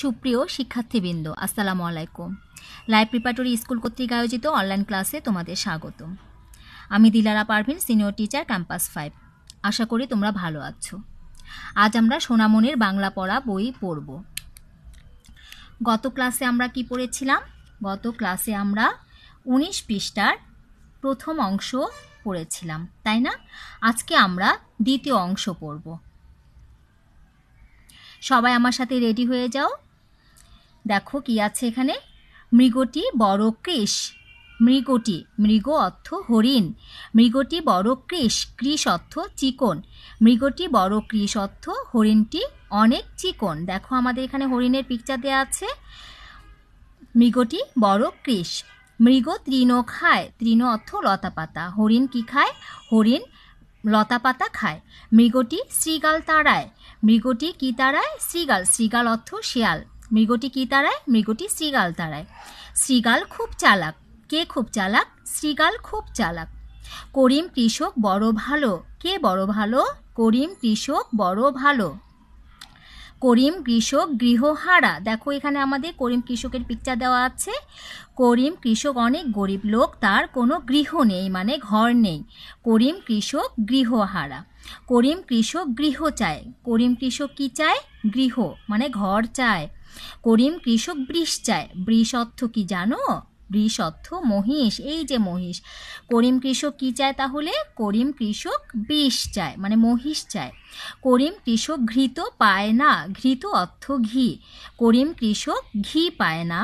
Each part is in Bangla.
সুপ্রিয় শিক্ষার্থীবৃন্দ আসসালামু আলাইকুম লাইভ প্রিপারেটরি স্কুল কর্তৃক আয়োজিত অনলাইন ক্লাসে তোমাদের স্বাগত আমি Dilara Parvin senior teacher campus five আশা করি তোমরা ভালো আছো আজ আমরা সোনামনের বাংলা পড়া বই পড়ব গত ক্লাসে আমরা কি পড়েছিলাম গত ক্লাসে আমরা উনিশ পৃষ্ঠার প্রথম অংশ পড়েছিলাম তাই না আজকে আমরা দ্বিতীয় অংশ পড়ব সবাই আমার সাথে রেডি হয়ে যাও দেখো কি আছে এখানে মৃগটি বড় কৃষ মৃগটি মৃগ অর্থ হরিণ মৃগটি বড় কৃষ কৃষ অর্থ চিকন মৃগটি বড় কৃষ অর্থ হরিণটি অনেক চিকন দেখো আমাদের এখানে হরিণের পিকচার দেওয়া আছে মৃগটি বড় কৃষ মৃগ তৃণ খায় তৃণ অর্থ লতাপাতা হরিণ কি খায় হরিণ লতাপাতা খায় মৃগটি শ্রীগাল তাড়ায় মৃগটি কি তাড়ায় শ্রীগাল শ্রীগাল অর্থ শিয়াল মৃগটি কি তারায় মৃগটি শ্রীগাল তারায় শ্রীগাল খুব চালাক কে খুব চালাক শ্রীগাল খুব চালাক করিম কৃষক বড় ভালো কে বড় ভালো করিম কৃষক বড় ভালো করিম কৃষক গৃহহারা দেখো এখানে আমাদের করিম কৃষকের পিকচার দেওয়া আছে করিম কৃষক অনেক গরিব লোক তার কোনো গৃহ নেই মানে ঘর নেই করিম কৃষক গৃহহারা করিম কৃষক গৃহ চায় করিম কৃষক কি চায় গৃহ মানে ঘর চায় করিম কৃষক বৃষ চায় বৃষ অর্থ কি জানো বৃষ অর্থ মহিষ এই যে মহিষ করিম কৃষক কি চায় তাহলে করিম কৃষক বিষ চায় মানে মহিষ চায় করিম কৃষক ঘৃত পায় না ঘৃত অর্থ ঘি করিম কৃষক ঘি পায় না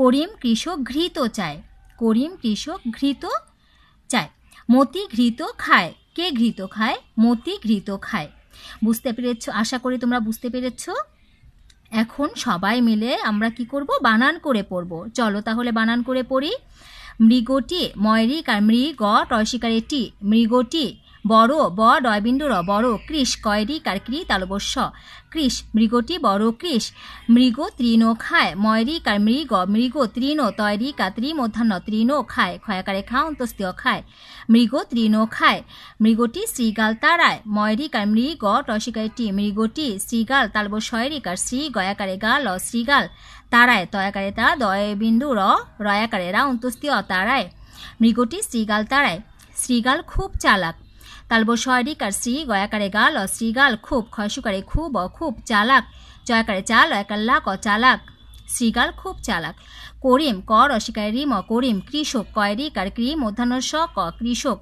করিম কৃষক ঘৃত চায় করিম কৃষক ঘৃত চায় মতি ঘৃত খায় কে ঘৃত খায় মতি ঘৃত খায় বুঝতে পেরেছ আশা করি তোমরা বুঝতে পেরেছো এখন সবাই মিলে আমরা কি করব বানান করে পড়ব চলো তাহলে বানান করে পড়ি মৃগটি ময়রিক আর মৃগ শিকারে টি মৃগটি বড় ব ডয়বিন্দু র বড় কৃষ কয়রি কারকৃ তালবস্য কৃষ মৃগটি বড় কৃষ মৃগ তৃণ খায় ময়রি কার মৃগ মৃগ তৃণ তৈরি কাত্রি মধ্যাহ্ন তৃণ খায় ক্ষয়াকারে খা অন্তস্তীয় খায় মৃগ তৃণ খায় মৃগটি শ্রীগাল তারায় ময়রি কার মৃগ টসিকায়টি মৃগটি শ্রীগাল তালব কার শ্রী গয়াকারে গা ল শ্রীগাল তারায় তয়াকারে তা দয়বিন্দু র রয়াকারে রা অন্তস্তীয় তারায় মৃগটি শ্রীগাল তারায় শ্রীগাল খুব চালাক তালবো আর শ্রী গয়াকারে গাল অ শ্রীগাল খুব খয়সুকারে খুব অ খুব চালাক জয়াকারে চাল ও লাক ও চালাক শ্রীগাল খুব চালাক করিম কর অস্বীকার রিম করিম কৃষক কয়রিক আর ক্রিম অধ্যান স ক কৃষক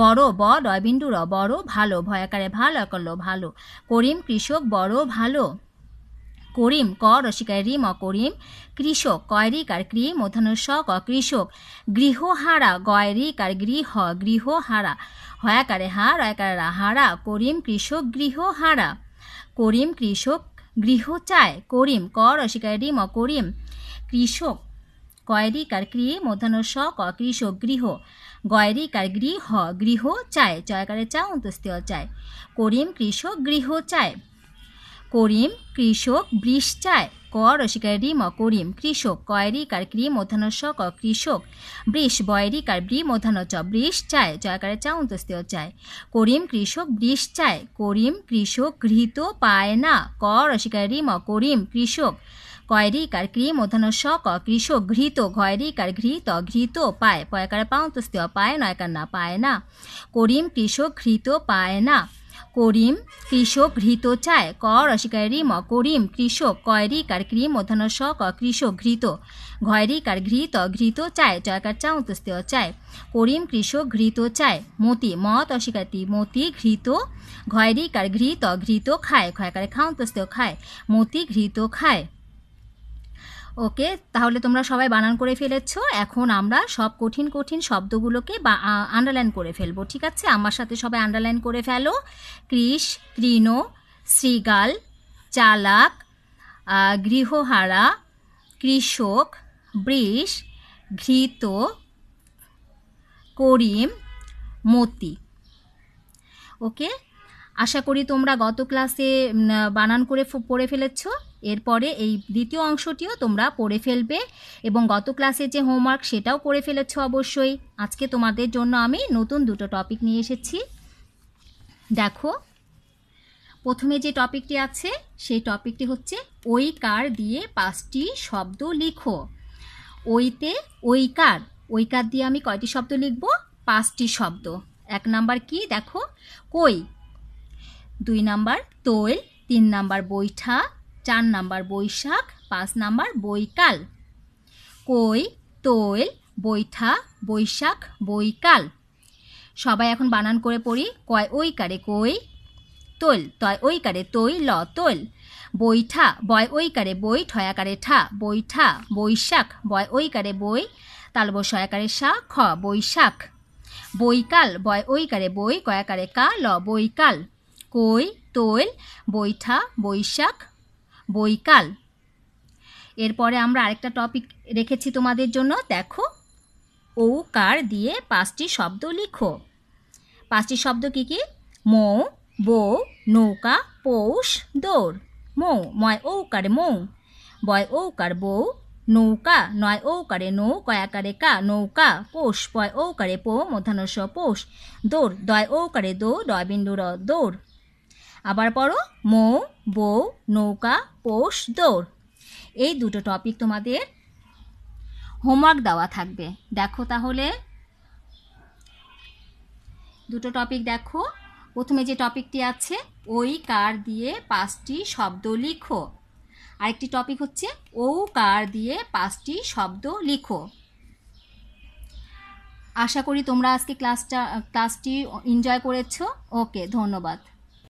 বড় ব রয়বিন্দুর বড় ভালো ভয়াকারে ভালো একল্য ভালো করিম কৃষক বড় ভালো করিম ক রসিকায় রিম অকরিম কৃষক কয়রিক আর ক্রি মধ্যাহ্নস ক কৃষক গৃহহারা গয়রিক আর গৃহ গৃহহারা হয়াকারে হা রয়াকারে হারা করিম কৃষক গৃহহারা করিম কৃষক গৃহ চায় করিম ক রসিকায় রিম অকরিম কৃষক কয়রিক আর ক্রি মধ্যাহ্নস ক কৃষক গৃহ গয়রিক আর গৃহ গৃহ চায় চয়াকারে চা অন্তস্তীয় চায় করিম কৃষক গৃহ চায় করিম কৃষক বৃষ চায় ক রসিকার রিম করিম কৃষক কার ক্রি মধ্যাহ্ন স ক কৃষক বৃষ কার ব্রি মধ্যাহ্ন চ বৃষ চায় জয়কারে চা অন্তস্তীয় চায় করিম কৃষক বৃষ চায় করিম কৃষক ঘৃত পায় না ক রসিকার রিম করিম কৃষক কার ক্রি মধ্যাহ্ন স ক কৃষক ঘৃত ঘয়রিকার ঘৃত ঘৃত পায় পয়কারে পাউন্তস্তীয় পায় নয়কার না পায় না করিম কৃষক ঘৃত পায় না করিম কৃষক ঘৃত চায় ক রসিকায় ম করিম কৃষক কয়রি কার ক্রিম মধ্যাহ্ন স ক কৃষক ঘৃত ঘয়রি কার ঘৃত ঘৃত চায় জয়কার চা উন্তস্ত চায় করিম কৃষক ঘৃত চায় মতি মত তসিকাতি মতি ঘৃত ঘয়রি কার ঘৃত ঘৃত খায় ক্ষয়কার খাউন্তস্ত খায় মতি ঘৃত খায় ওকে তাহলে তোমরা সবাই বানান করে ফেলেছ এখন আমরা সব কঠিন কঠিন শব্দগুলোকে বা আন্ডারলাইন করে ফেলবো ঠিক আছে আমার সাথে সবাই আন্ডারলাইন করে ফেলো কৃষ কৃণ শ্রীগাল চালাক গৃহহারা কৃষক বৃষ ঘৃত করিম মতি ওকে আশা করি তোমরা গত ক্লাসে বানান করে পড়ে ফেলেছ এরপরে এই দ্বিতীয় অংশটিও তোমরা পড়ে ফেলবে এবং গত ক্লাসে যে হোমওয়ার্ক সেটাও করে ফেলেছ অবশ্যই আজকে তোমাদের জন্য আমি নতুন দুটো টপিক নিয়ে এসেছি দেখো প্রথমে যে টপিকটি আছে সেই টপিকটি হচ্ছে ওই কার দিয়ে পাঁচটি শব্দ লিখো ওইতে ওই কার ওই কার দিয়ে আমি কয়টি শব্দ লিখব পাঁচটি শব্দ এক নাম্বার কি দেখো কই দুই নাম্বার তৈল তিন নাম্বার বৈঠা চার নাম্বার বৈশাখ পাঁচ নাম্বার বৈকাল কই তৈল বৈঠা বৈশাখ বৈকাল সবাই এখন বানান করে পড়ি কয় ওই কারে কই তোল তয় ওই কারে তৈ ল তোল বৈঠা বয় ওই কারে বই ঠয়াকারে ঠা বৈঠা বৈশাখ বয় ওই কারে বই তালব সয়াকারে সা খ বৈশাখ বৈকাল বয় ওই কারে বই কয়াকারে কা ল বৈকাল কই তৈল বৈঠা বৈশাখ বৈকাল এরপরে আমরা আরেকটা টপিক রেখেছি তোমাদের জন্য দেখো ও কার দিয়ে পাঁচটি শব্দ লিখো পাঁচটি শব্দ কী কী মৌ বৌ নৌকা পৌষ দৌড় মৌ ময় ঔকারে মৌ বয় ঔকার বৌ নৌকা নয় ঔকারে নৌ কয়াকারে কা নৌকা পোষ পয় ঔকারে পো মধ্যাহ্ন পৌষ দৌড় দয় ঔকারে দৌ ডয় বিন্দু র দৌড় আবার পড়ো মৌ বউ নৌকা পোষ দৌড় এই দুটো টপিক তোমাদের হোমওয়ার্ক দেওয়া থাকবে দেখো তাহলে দুটো টপিক দেখো প্রথমে যে টপিকটি আছে ওই কার দিয়ে পাঁচটি শব্দ লিখো আরেকটি টপিক হচ্ছে ও কার দিয়ে পাঁচটি শব্দ লিখো আশা করি তোমরা আজকে ক্লাসটা ক্লাসটি এনজয় করেছো ওকে ধন্যবাদ